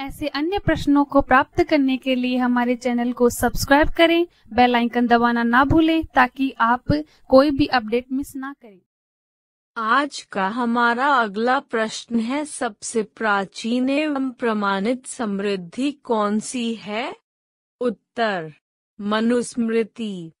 ऐसे अन्य प्रश्नों को प्राप्त करने के लिए हमारे चैनल को सब्सक्राइब करें बेल आइकन दबाना ना भूलें ताकि आप कोई भी अपडेट मिस ना करें आज का हमारा अगला प्रश्न है सबसे प्राचीन एवं प्रमाणित समृद्धि कौन सी है उत्तर मनुस्मृति